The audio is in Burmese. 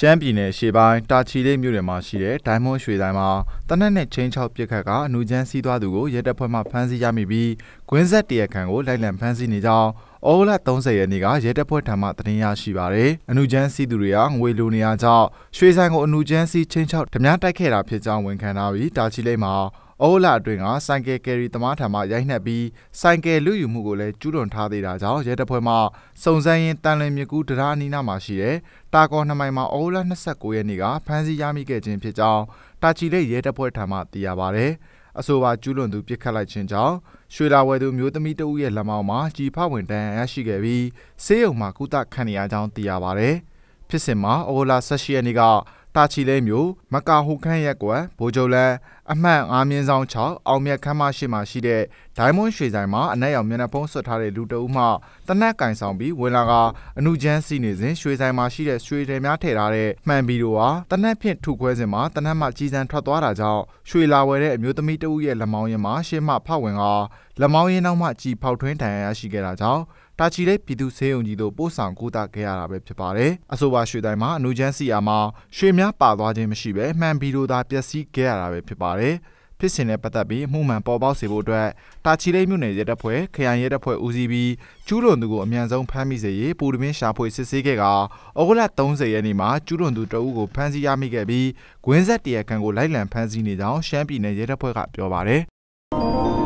ရှမ်းပြည်နယ်ရှေ့ပိုင်းတာချီလေးမြို့နယ်မှာရှိတဲ့ဒိုင်းမွန်ရွှေတိုင်းမှာတနက်နဲ့ချင်းချောက်ပြစ်ခတ်ကအနူချမ်းစီးသွားသူကိုရဲတပ်ဖွဲ့မှဖမ်းဆီးရမိပြီးဂွင်းဆက်တရခံကိုလိုက်လံဖမ်းဆီးနေကြောင်းဩဂုတ်လ30ရက်နေ့ကရဲတပ်ဖွဲ့ထံမှတင်ပြရရှိပါတယ်။အနူချမ်းစီးသူတွေကငွေလိုနေရကြောင်းရွှေဆိုင်ကိုအနူချမ်းစီးချင်းချောက်ဓမြတိုက်ခဲ့တာဖြစ်ကြောင်းဝန်ခံထားပြီးတာချီလေးမှာအိုးလာအတွင်းကဆိုင်ကယ်ကယ်ရီသမားထံမှရိုက်နှက်ပြီးဆိုင်ကယ်လူယူမှုကိုလည်းကျူးလွန်ထားသေးတာကြောင့်ရဲတပ်ဖွဲ့မှစုံစမ်းရင်းတန်လင်မြကူတရားအနီးနားမှာရှိတဲ့တာကောနှမိုင်မှာအိုးလာ29ရက်နေ့ကဖမ်းဆီးရမိခဲ့ခြင်းဖြစ်ကြောင်းတာချီလက်ရဲတပ်ဖွဲ့ထံမှသိရပါဗျ။အဆိုပါကျူးလွန်သူပြစ်ခတ်လိုက်ခြင်းကြောင့်ရွှေလာဝဲသူမျိုးသမီးတဦးရဲ့လက်မောင်းမှာကြည်ဖဝင်တန်းရရှိခဲ့ပြီးဆေးရုံမှာကုသခံနေရကြောင်းသိရပါဗျ။ဖြစ်စဉ်မှာအိုလာ၁၈ရက်နေ့ကတာချီလဲမျိုးမကာဟိုခန့်ရက်ကွယ်ဘိုဂျိုလန်အမှန်၅မြင်းဆောင်6အောင်မြတ်ခမ်းမရှိမှရှိတဲ့ဒိုင်းမွန်ရွှေဆိုင်မှာအနက်ရောင်မျက်နှာဖုံးဆွတ်ထားတဲ့လူတအုပ်မှတနက်ကင်ဆောင်ပြီးဝင်လာကအနုချမ်းစီနေစဉ်ရွှေဆိုင်မှာရှိတဲ့ရွှေတယ်များထည့်ထားတဲ့မှန်ဗီဒီယိုဟာတနက်ဖြင့်ထုခွဲစဉ်မှာတနက်မှကြီးစံထွက်သွားတာကြောင့်ရွှေလာဝယ်တဲ့အမျိုးသမီးတအုပ်ရဲ့လက်မောင်းရင်မှာရှေ့မှဖောက်ဝင်ကလက်မောင်းရင်နောက်မှကြီးဖောက်ထွင်းဒဏ်ရာရရှိခဲ့တာကြောင့်တာချီလေးပြည်သူစေယုံကြီးတို့ပို့ဆောင်ကူတာခဲ့ရတာပဲဖြစ်ပါတယ်။အဆိုပါရွှေတိုင်းမှာအနုချမ်းစီယာမှာရွှေများပါသွားခြင်းမရှိဘဲမှန်ဗီဒီယိုသာပျက်စီးခဲ့ရတာပဲဖြစ်ပါတယ်။ပါတယ်။ဖြစ်စဉ်နဲ့ပတ်သက်ပြီးအမှုမှန်ပေါ်ပေါက်စေဖို့အတွက်တာချီလိတ်မြို့နယ်ရဲတပ်ဖွဲ့ခရိုင်ရဲတပ်ဖွဲ့ဦးစီးပြီးကျူးလွန်သူကိုအ мян ဆုံးဖမ်းမိစေရေးပူတမင်းရှာဖွေစစ်ဆေးခဲ့ကဩဂုတ်လ30ရက်နေ့မှာကျူးလွန်သူတအုပ်ကိုဖမ်းဆီးရမိခဲ့ပြီးဂွင်းဆက်တရခံကိုလိုက်လံဖမ်းဆီးနေကြောင်းရှမ်းပြည်နယ်ရဲတပ်ဖွဲ့ကပြောပါတယ်။